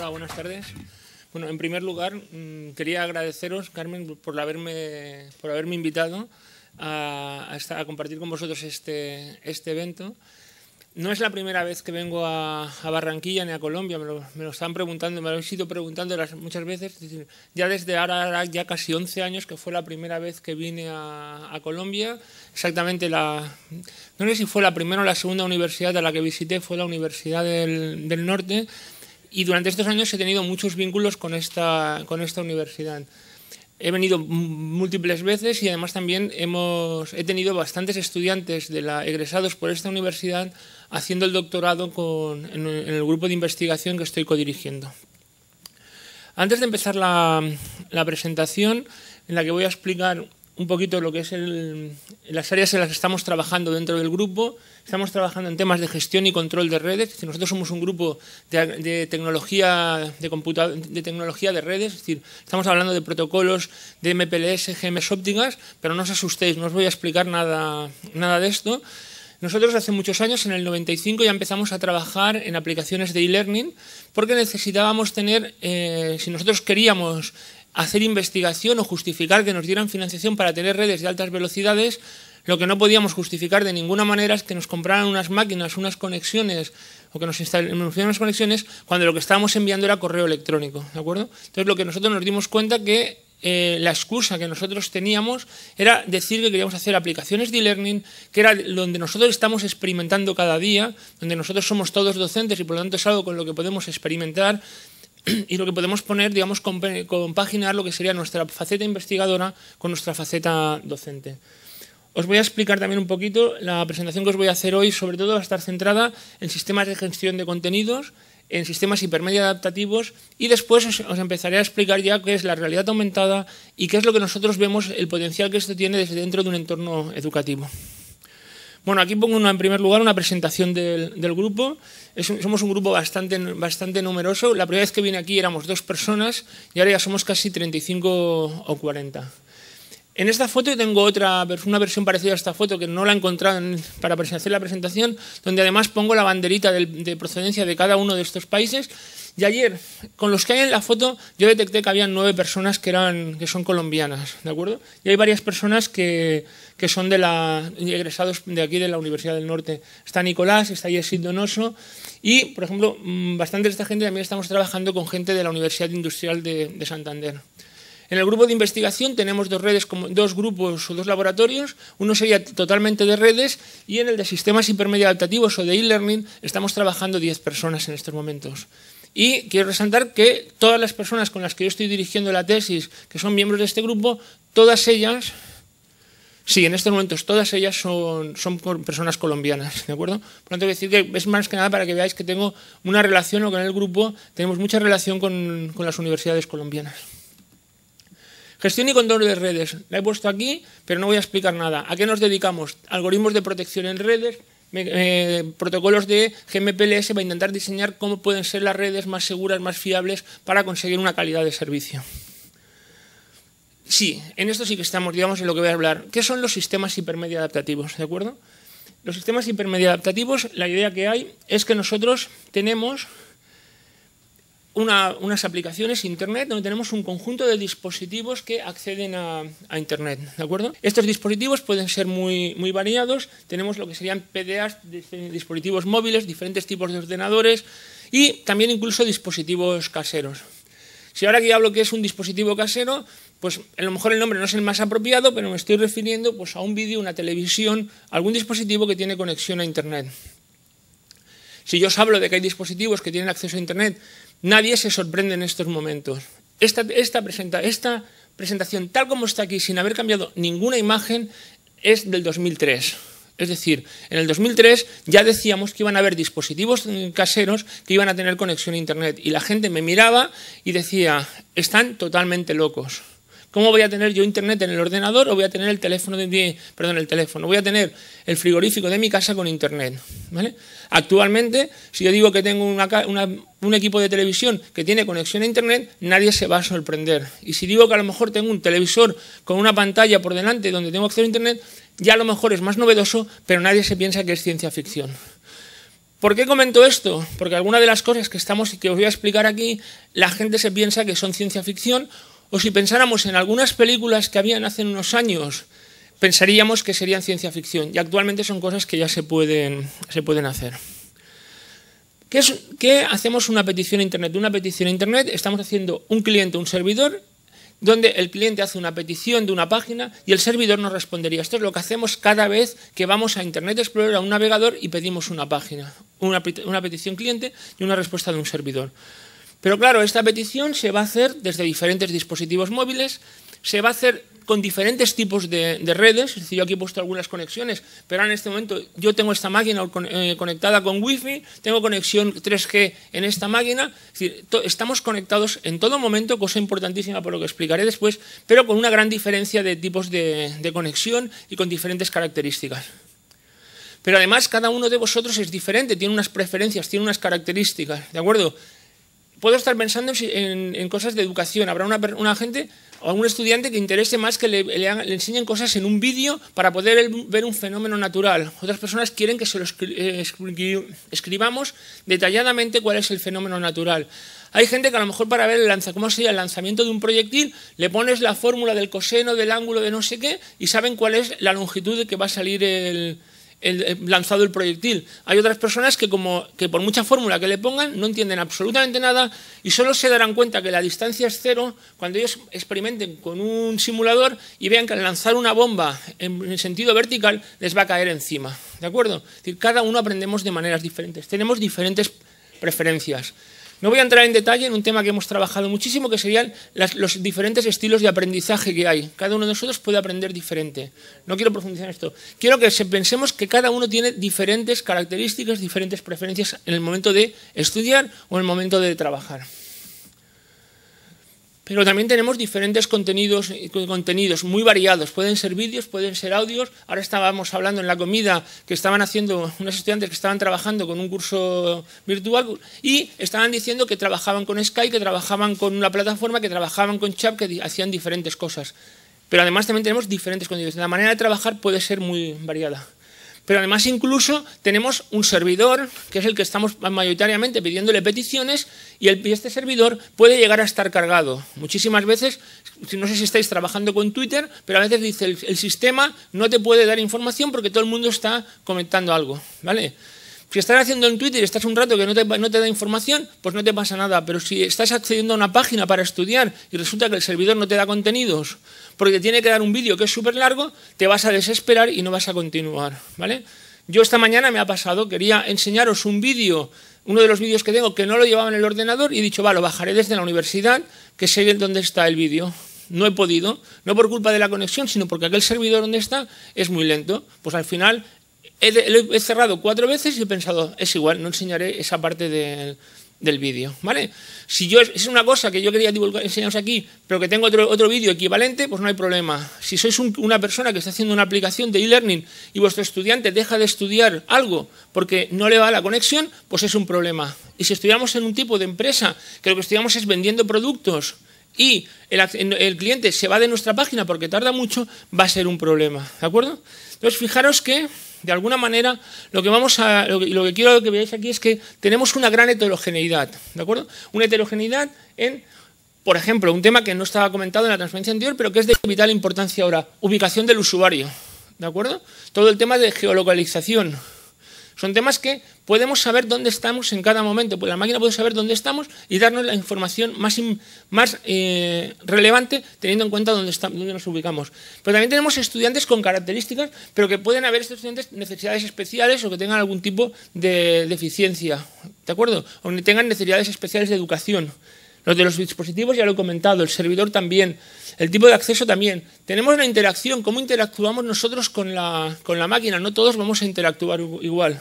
Hola, buenas tardes. Bueno, en primer lugar, mm, quería agradeceros, Carmen, por haberme, por haberme invitado a, a compartir con vosotros este, este evento. No es la primera vez que vengo a, Barranquilla ni a Colombia, me lo, están preguntando, me lo habéis sido preguntando muchas veces, ya desde ahora, ya casi 11 años que fue la primera vez que vine a, Colombia, exactamente la, no sé si fue la primera o la segunda universidad a la que visité, fue la Universidad del Norte, y durante estos años he tenido muchos vínculos con esta, universidad. He venido múltiples veces y además también hemos, he tenido bastantes estudiantes egresados por esta universidad haciendo el doctorado en, el grupo de investigación que estoy codirigiendo. Antes de empezar la presentación, en la que voy a explicar un poquito lo que es las áreas en las que estamos trabajando dentro del grupo. Estamos trabajando en temas de gestión y control de redes. nosotros somos un grupo de, tecnología de, de tecnología de redes. Es decir, estamos hablando de protocolos de MPLS, GMs ópticas, pero no os asustéis, no os voy a explicar nada, nada de esto. Nosotros hace muchos años, en el 95, ya empezamos a trabajar en aplicaciones de e-learning porque necesitábamos tener, eh, si nosotros queríamos hacer investigación o justificar que nos dieran financiación para tener redes de altas velocidades, lo que no podíamos justificar de ninguna manera es que nos compraran unas máquinas, unas conexiones o que nos instalaran unas conexiones cuando lo que estábamos enviando era correo electrónico, ¿de acuerdo? Entonces lo que nosotros nos dimos cuenta que eh, la excusa que nosotros teníamos era decir que queríamos hacer aplicaciones de e-learning, que era donde nosotros estamos experimentando cada día, donde nosotros somos todos docentes y por lo tanto es algo con lo que podemos experimentar, y lo que podemos poner, digamos, compaginar lo que sería nuestra faceta investigadora con nuestra faceta docente. Os voy a explicar también un poquito la presentación que os voy a hacer hoy, sobre todo va a estar centrada en sistemas de gestión de contenidos, en sistemas hipermedia adaptativos y después os, empezaré a explicar ya qué es la realidad aumentada y qué es lo que nosotros vemos, el potencial que esto tiene desde dentro de un entorno educativo. Bueno, aquí pongo en primer lugar una presentación del, grupo. somos un grupo bastante, bastante numeroso. La primera vez que vine aquí éramos dos personas y ahora ya somos casi 35 o 40. En esta foto tengo otra, una versión parecida a esta foto que no la he encontrado para hacer la presentación, donde además pongo la banderita de procedencia de cada uno de estos países y ayer, con los que hay en la foto, yo detecté que había nueve personas que, eran, que son colombianas, ¿de acuerdo? Y hay varias personas que, son de la, egresados de aquí, de la Universidad del Norte. Está Nicolás, está Yesid Donoso y, por ejemplo, mm, bastante de esta gente también estamos trabajando con gente de la Universidad Industrial de, Santander. En el grupo de investigación tenemos dos redes, dos grupos o dos laboratorios. Uno sería totalmente de redes y en el de sistemas hipermedia adaptativos o de e-learning estamos trabajando diez personas en estos momentos. Y quiero resaltar que todas las personas con las que yo estoy dirigiendo la tesis, que son miembros de este grupo, todas ellas, sí, en estos momentos todas ellas son, personas colombianas, ¿de acuerdo? Por lo tanto, decir que es más que nada para que veáis que tengo una relación o el grupo tenemos mucha relación con, con las universidades colombianas. Gestión y control de redes. La he puesto aquí, pero no voy a explicar nada. ¿A qué nos dedicamos? Algoritmos de protección en redes, eh, protocolos de GMPLS para intentar diseñar cómo pueden ser las redes más seguras, más fiables para conseguir una calidad de servicio. Sí, en esto sí que estamos, digamos, en lo que voy a hablar. ¿Qué son los sistemas hipermedia adaptativos? ¿De acuerdo? Los sistemas hipermedia adaptativos, la idea que hay es que nosotros tenemos unas aplicaciones Internet donde tenemos un conjunto de dispositivos que acceden a, Internet. ¿de acuerdo? Estos dispositivos pueden ser muy, muy variados. Tenemos lo que serían PDAs, dispositivos móviles, diferentes tipos de ordenadores y también incluso dispositivos caseros. Si ahora que hablo que es un dispositivo casero, pues a lo mejor el nombre no es el más apropiado, pero me estoy refiriendo pues, a un vídeo, una televisión, algún dispositivo que tiene conexión a Internet. Si yo os hablo de que hay dispositivos que tienen acceso a Internet, Nadie se sorprende en estos momentos. Esta, presentación, tal como está aquí, sin haber cambiado ninguna imagen, es del 2003. Es decir, en el 2003 ya decíamos que iban a haber dispositivos caseros que iban a tener conexión a Internet. Y la gente me miraba y decía, están totalmente locos. ¿Cómo voy a tener yo internet en el ordenador o voy a tener el teléfono de perdón, el teléfono? Voy a tener el frigorífico de mi casa con internet, Actualmente, si yo digo que tengo un equipo de televisión que tiene conexión a internet, nadie se va a sorprender. Y si digo que a lo mejor tengo un televisor con una pantalla por delante donde tengo acceso a internet, ya a lo mejor es más novedoso, pero nadie se piensa que es ciencia ficción. ¿Por qué comento esto? Porque algunas de las cosas que estamos y que os voy a explicar aquí, la gente se piensa que son ciencia ficción o si pensáramos en algunas películas que habían hace unos años, pensaríamos que serían ciencia ficción. Y actualmente son cosas que ya se pueden, se pueden hacer. ¿Qué, hacemos una petición a Internet? Una petición a Internet, estamos haciendo un cliente, un servidor, donde el cliente hace una petición de una página y el servidor nos respondería. Esto es lo que hacemos cada vez que vamos a Internet Explorer, a un navegador y pedimos una página. una petición cliente y una respuesta de un servidor. Pero claro, esta petición se va a hacer desde diferentes dispositivos móviles, se va a hacer con diferentes tipos de, redes, es decir, yo aquí he puesto algunas conexiones, pero en este momento yo tengo esta máquina eh, conectada con Wi-Fi, tengo conexión 3G en esta máquina, es decir, estamos conectados en todo momento, cosa importantísima por lo que explicaré después, pero con una gran diferencia de tipos de, de conexión y con diferentes características. Pero además cada uno de vosotros es diferente, tiene unas preferencias, tiene unas características, ¿de acuerdo? puedo estar pensando en, cosas de educación. Habrá una, gente o algún estudiante que interese más que le, enseñen cosas en un vídeo para poder ver un fenómeno natural. Otras personas quieren que se eh, escribamos detalladamente cuál es el fenómeno natural. Hay gente que a lo mejor para ver cómo sería el lanzamiento de un proyectil, le pones la fórmula del coseno, del ángulo, de no sé qué, y saben cuál es la longitud de que va a salir el, el, eh, lanzado el proyectil. Hay otras personas que, que por mucha fórmula que le pongan, no entienden absolutamente nada y solo se darán cuenta que la distancia es cero cuando ellos experimenten con un simulador y vean que al lanzar una bomba en sentido vertical les va a caer encima. ¿De acuerdo? Es decir, cada uno aprendemos de maneras diferentes. Tenemos diferentes preferencias. No voy a entrar en detalle en un tema que hemos trabajado muchísimo, que serían los diferentes estilos de aprendizaje que hay. Cada uno de nosotros puede aprender diferente. No quiero profundizar en esto. Quiero que pensemos que cada uno tiene diferentes características, diferentes preferencias en el momento de estudiar o en el momento de trabajar. Pero también tenemos diferentes contenidos, eh, contenidos muy variados. Pueden ser vídeos, pueden ser audios. Ahora estábamos hablando en la comida que estaban haciendo unos estudiantes que estaban trabajando con un curso virtual y estaban diciendo que trabajaban con Skype, que trabajaban con una plataforma, que trabajaban con chat, que hacían diferentes cosas. Pero además también tenemos diferentes contenidos. La manera de trabajar puede ser muy variada. Pero además incluso tenemos un servidor, que es el que estamos mayoritariamente pidiéndole peticiones, y, este servidor puede llegar a estar cargado. Muchísimas veces, no sé si estáis trabajando con Twitter, pero a veces dice el, sistema no te puede dar información porque todo el mundo está comentando algo. ¿Vale? Si estás haciendo en Twitter y estás un rato que no no te, da información, pues no te pasa nada. Pero si estás accediendo a una página para estudiar y resulta que el servidor no te da contenidos porque tiene que dar un vídeo que es súper largo, te vas a desesperar y no vas a continuar, ¿vale? Yo esta mañana me ha pasado, quería enseñaros un vídeo, uno de los vídeos que tengo que no lo llevaba en el ordenador y he dicho, va, lo bajaré desde la universidad, que sé dónde está el vídeo. No he podido, no por culpa de la conexión, sino porque aquel servidor donde está es muy lento. Pues al final he cerrado cuatro veces y he pensado, es igual, no enseñaré esa parte del del vídeo, ¿vale? Si yo es una cosa que yo quería divulgar, enseñaros aquí, pero que tengo otro, otro vídeo equivalente, pues no hay problema. Si sois una persona que está haciendo una aplicación de e-learning y vuestro estudiante deja de estudiar algo porque no le va la conexión, pues es un problema. Y si estudiamos en un tipo de empresa que lo que estudiamos es vendiendo productos, y el, cliente se va de nuestra página porque tarda mucho, va a ser un problema. ¿De acuerdo? Entonces, fijaros que, de alguna manera, lo que, vamos a, lo que, quiero que veáis aquí es que tenemos una gran heterogeneidad. ¿De acuerdo? Una heterogeneidad en por ejemplo, un tema que no estaba comentado en la transferencia anterior, pero que es de vital importancia ahora, ubicación del usuario, ¿de acuerdo? Todo el tema de geolocalización, son temas que podemos saber dónde estamos en cada momento, pues la máquina puede saber dónde estamos y darnos la información más, eh, relevante teniendo en cuenta dónde, nos ubicamos. Pero también tenemos estudiantes con características, pero que pueden haber estos estudiantes necesidades especiales o que tengan algún tipo de deficiencia, ¿de acuerdo? O que tengan necesidades especiales de educación. Los de los dispositivos ya lo he comentado, el servidor también, el tipo de acceso también. Tenemos la interacción, cómo interactuamos nosotros con la máquina, no todos vamos a interactuar igual.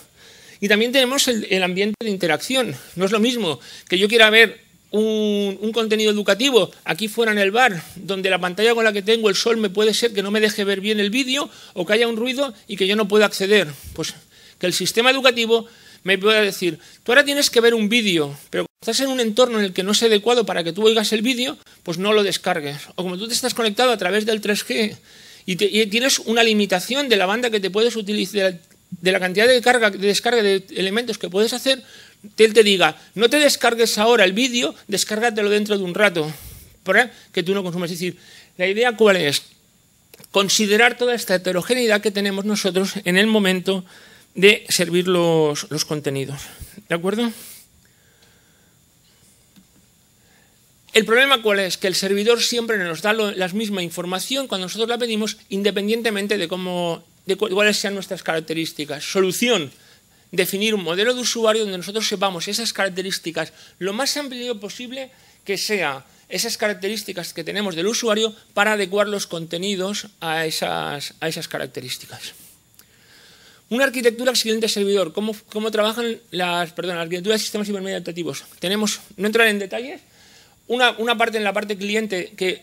Y también tenemos el, ambiente de interacción. No es lo mismo que yo quiera ver un, contenido educativo aquí fuera en el bar, donde la pantalla con la que tengo el sol me puede ser que no me deje ver bien el vídeo o que haya un ruido y que yo no pueda acceder. Pues que el sistema educativo me pueda decir, tú ahora tienes que ver un vídeo, pero estás en un entorno en el que no es adecuado para que tú oigas el vídeo, pues no lo descargues. O como tú te estás conectado a través del 3G y tienes una limitación de la banda que te puedes utilizar, de la cantidad de carga, de descarga de elementos que puedes hacer, él te diga, no te descargues ahora el vídeo, descárgatelo dentro de un rato, para que tú no consumas. Es decir, la idea cuál es? Considerar toda esta heterogeneidad que tenemos nosotros en el momento de servir los, contenidos. ¿De acuerdo? El problema cuál es? Que el servidor siempre nos da la misma información cuando nosotros la pedimos, independientemente de cómo de cuáles sean nuestras características. Solución, definir un modelo de usuario donde nosotros sepamos esas características lo más amplio posible que sea esas características que tenemos del usuario para adecuar los contenidos a esas, a esas características. Una arquitectura cliente servidor. ¿Cómo, ¿Cómo, trabajan las, perdón, arquitectura de sistemas adaptativos? Tenemos, no entraré en detalles, una, una, parte en la parte cliente que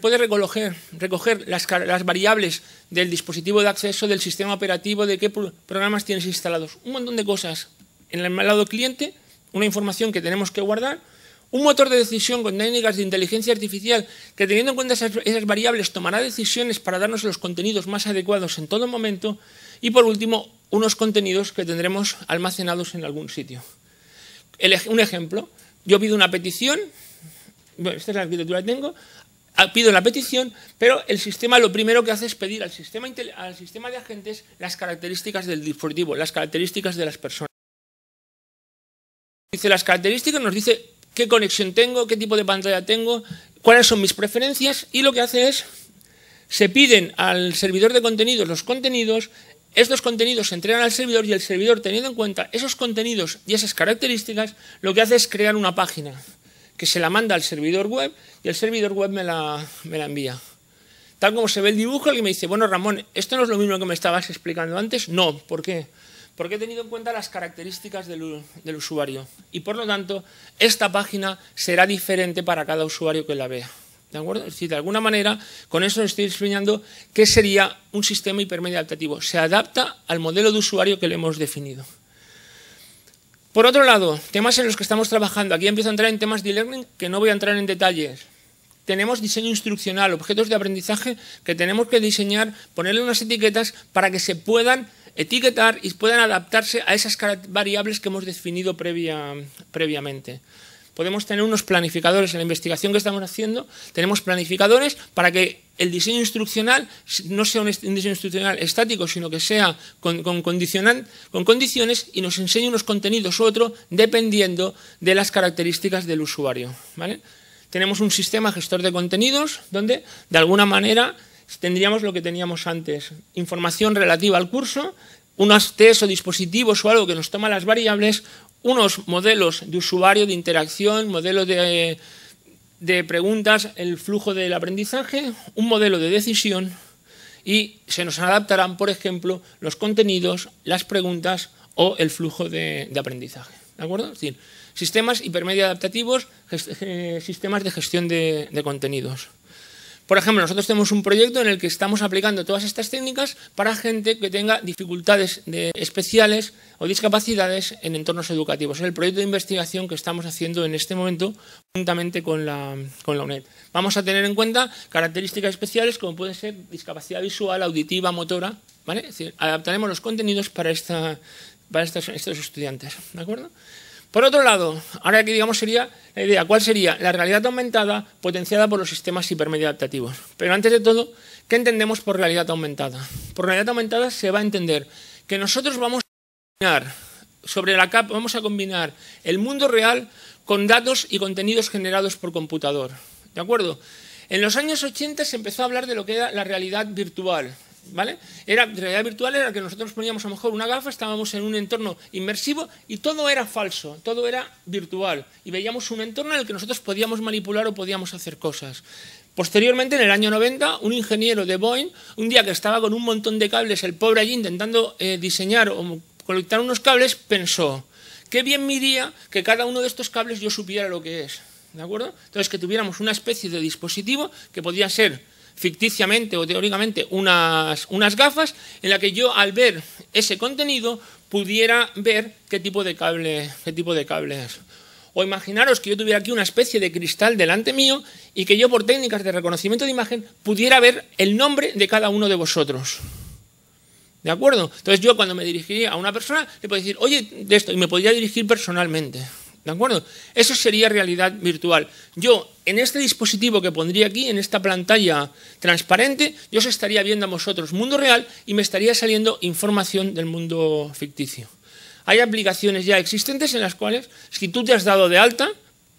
puede recoger, recoger las, las, variables del dispositivo de acceso, del sistema operativo, de qué programas tienes instalados. Un montón de cosas. En el lado cliente, una información que tenemos que guardar. Un motor de decisión con técnicas de inteligencia artificial que teniendo en cuenta esas, variables tomará decisiones para darnos los contenidos más adecuados en todo momento. Y por último, unos contenidos que tendremos almacenados en algún sitio. un ejemplo, yo pido una petición esta es la arquitectura que tengo, ah, pido la petición, pero el sistema lo primero que hace es pedir al sistema, al sistema de agentes las características del dispositivo, las características de las personas. Dice las características, nos dice qué conexión tengo, qué tipo de pantalla tengo, cuáles son mis preferencias y lo que hace es, se piden al servidor de contenidos los contenidos, estos contenidos se entregan al servidor y el servidor teniendo en cuenta esos contenidos y esas características, lo que hace es crear una página que se la manda al servidor web y el servidor web me la, envía. Tal como se ve el dibujo, alguien me dice, bueno Ramón, ¿esto no es lo mismo que me estabas explicando antes? No, ¿por qué? Porque he tenido en cuenta las características del, usuario y por lo tanto esta página será diferente para cada usuario que la vea. ¿De acuerdo? de alguna manera, con eso estoy explicando qué sería un sistema hipermedia adaptativo. Se adapta al modelo de usuario que le hemos definido. Por otro lado, temas en los que estamos trabajando. Aquí empiezo a entrar en temas de learning que no voy a entrar en detalles. Tenemos diseño instruccional, objetos de aprendizaje que tenemos que diseñar, ponerle unas etiquetas para que se puedan etiquetar y puedan adaptarse a esas variables que hemos definido previamente podemos tener unos planificadores en la investigación que estamos haciendo, tenemos planificadores para que el diseño instruccional no sea un, diseño instruccional estático, sino que sea con, con condiciones y nos enseñe unos contenidos u otro dependiendo de las características del usuario. Tenemos un sistema gestor de contenidos donde, de alguna manera, tendríamos lo que teníamos antes, información relativa al curso, un test o dispositivos o algo que nos toma las variables, unos modelos de usuario, de interacción, modelos de, de preguntas, el flujo del aprendizaje, un modelo de decisión y se nos adaptarán, por ejemplo, los contenidos, las preguntas o el flujo de, aprendizaje. ¿De acuerdo? Es decir, sistemas hipermedia adaptativos, eh, sistemas de gestión de contenidos. Por ejemplo, nosotros tenemos un proyecto en el que estamos aplicando todas estas técnicas para gente que tenga dificultades especiales o discapacidades en entornos educativos. Es el proyecto de investigación que estamos haciendo en este momento juntamente con la, UNED. Vamos a tener en cuenta características especiales como pueden ser discapacidad visual, auditiva, motora. adaptaremos los contenidos para, esta, para estos, estos estudiantes. ¿De acuerdo? Por otro lado, ahora que digamos sería la idea, ¿cuál sería? La realidad aumentada potenciada por los sistemas hipermedia adaptativos. Pero antes de todo, ¿qué entendemos por realidad aumentada? Por realidad aumentada se va a entender que nosotros vamos a combinar sobre la capa, vamos a combinar el mundo real con datos y contenidos generados por computador. ¿De acuerdo? En los años 80 se empezó a hablar de lo que era la realidad virtual, ¿vale? Era realidad virtual era que nosotros poníamos a lo mejor una gafa, estábamos en un entorno inmersivo y todo era falso, todo era virtual y veíamos un entorno en el que nosotros podíamos manipular o podíamos hacer cosas. Posteriormente, en el año 90, un ingeniero de Boeing, un día que estaba con un montón de cables, el pobre allí intentando eh, diseñar o colectar unos cables, pensó, qué bien me iría que cada uno de estos cables yo supiera lo que es. ¿De acuerdo? Entonces, que tuviéramos una especie de dispositivo que podía ser ficticiamente o teóricamente unas, unas gafas en la que yo al ver ese contenido pudiera ver qué tipo de cable, qué tipo de O imaginaros que yo tuviera aquí una especie de cristal delante mío y que yo por técnicas de reconocimiento de imagen pudiera ver el nombre de cada uno de vosotros. ¿De acuerdo? Entonces yo cuando me dirigiría a una persona le puedo decir, oye, de esto, y me podría dirigir personalmente. ¿De acuerdo? Eso sería realidad virtual. Yo, en este dispositivo que pondría aquí, en esta pantalla transparente, yo os estaría viendo a vosotros mundo real y me estaría saliendo información del mundo ficticio. Hay aplicaciones ya existentes en las cuales, si tú te has dado de alta,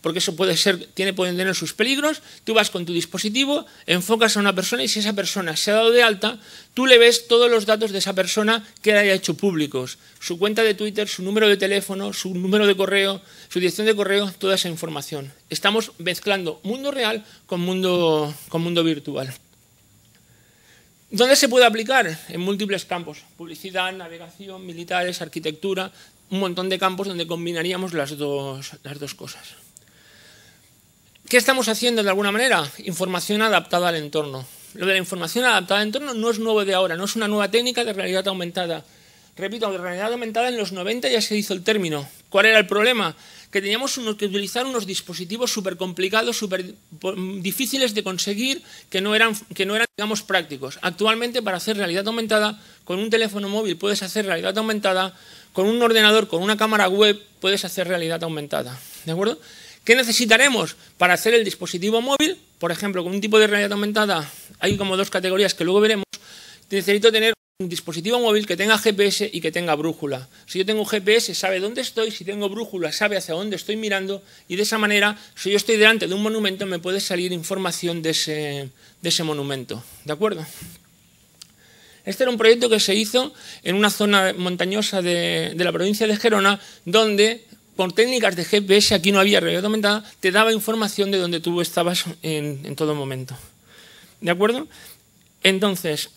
porque eso puede ser, tiene, pueden tener sus peligros. Tú vas con tu dispositivo, enfocas a una persona y si esa persona se ha dado de alta, tú le ves todos los datos de esa persona que haya hecho públicos. Su cuenta de Twitter, su número de teléfono, su número de correo, su dirección de correo, toda esa información. Estamos mezclando mundo real con mundo, virtual. ¿Dónde se puede aplicar? En múltiples campos. Publicidad, navegación, militares, arquitectura, un montón de campos donde combinaríamos las dos cosas. ¿Qué estamos haciendo de alguna manera? Información adaptada al entorno. Lo de la información adaptada al entorno no es nuevo de ahora, no es una nueva técnica de realidad aumentada. Repito, de realidad aumentada en los 90 ya se hizo el término. ¿Cuál era el problema? Que teníamos que utilizar unos dispositivos súper complicados, súper difíciles de conseguir, que no, eran, que no eran, digamos, prácticos. Actualmente, para hacer realidad aumentada, con un teléfono móvil puedes hacer realidad aumentada, con un ordenador, con una cámara web, puedes hacer realidad aumentada. ¿De acuerdo? ¿Qué necesitaremos para hacer el dispositivo móvil? Por ejemplo, con un tipo de realidad aumentada hay como dos categorías que luego veremos. Necesito tener un dispositivo móvil que tenga GPS y que tenga brújula. Si yo tengo GPS, sabe dónde estoy, si tengo brújula, sabe hacia dónde estoy mirando y de esa manera, si yo estoy delante de un monumento, me puede salir información de ese, monumento. ¿De acuerdo? Este era un proyecto que se hizo en una zona montañosa de, de la provincia de Gerona, donde por técnicas de GPS, aquí no había realidad aumentada, te daba información de dónde tú estabas en, todo momento. ¿De acuerdo? Entonces,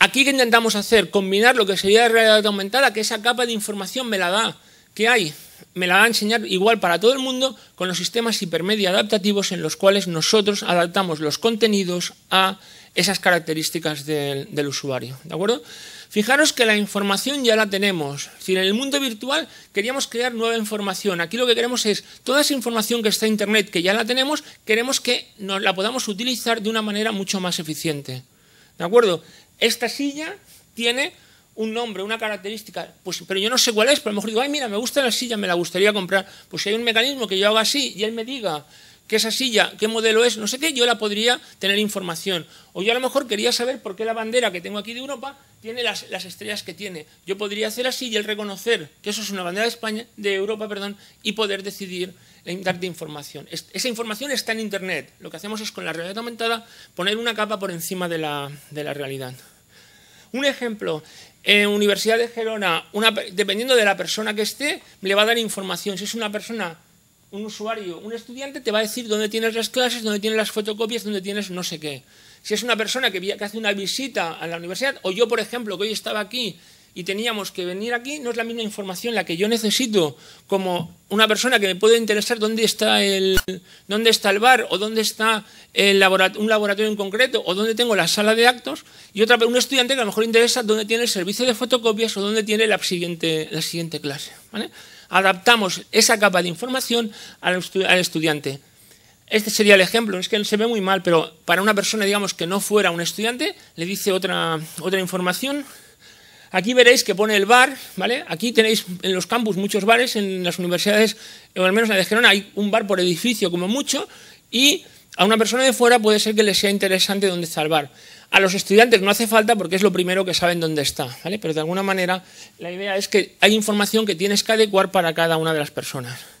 aquí que intentamos hacer, combinar lo que sería realidad aumentada, que esa capa de información me la da, ¿Qué hay, me la va a enseñar igual para todo el mundo, con los sistemas hipermedia adaptativos en los cuales nosotros adaptamos los contenidos a esas características del, del usuario. ¿De acuerdo? Fijaros que la información ya la tenemos. Si en el mundo virtual queríamos crear nueva información, aquí lo que queremos es toda esa información que está en Internet, que ya la tenemos, queremos que nos la podamos utilizar de una manera mucho más eficiente. ¿De acuerdo? Esta silla tiene un nombre, una característica, pues, pero yo no sé cuál es, pero a lo mejor digo, ay, mira, me gusta la silla, me la gustaría comprar. Pues si hay un mecanismo que yo haga así y él me diga, es esa silla, qué modelo es, no sé qué, yo la podría tener información. O yo a lo mejor quería saber por qué la bandera que tengo aquí de Europa tiene las, estrellas que tiene. Yo podría hacer así y el reconocer que eso es una bandera de España, de Europa, perdón, y poder decidir darte información. esa información está en Internet. Lo que hacemos es con la realidad aumentada poner una capa por encima de la, realidad. Un ejemplo, en Universidad de Gerona, dependiendo de la persona que esté, le va a dar información. Si es una persona un usuario, un estudiante, te va a decir dónde tienes las clases, dónde tienes las fotocopias, dónde tienes no sé qué. Si es una persona que, hace una visita a la universidad, o yo, por ejemplo, que hoy estaba aquí y teníamos que venir aquí, no es la misma información la que yo necesito como una persona que me puede interesar dónde está el, dónde está el bar o dónde está un laboratorio en concreto o dónde tengo la sala de actos y otra un estudiante que a lo mejor interesa dónde tiene el servicio de fotocopias o dónde tiene la siguiente, la siguiente clase. ¿vale? adaptamos esa capa de información al, estudiante. Este sería el ejemplo, es que se ve muy mal, pero para una persona, digamos, que no fuera un estudiante, le dice otra, otra información. Aquí veréis que pone el bar, ¿vale? Aquí tenéis en los campus muchos bares, en las universidades, o al menos en la de Gerona, hay un bar por edificio como mucho, y a una persona de fuera puede ser que le sea interesante dónde está el bar. A los estudiantes no hace falta porque es lo primero que saben dónde está, ¿vale? Pero de alguna manera la idea es que hay información que tienes que adecuar para cada una de las personas.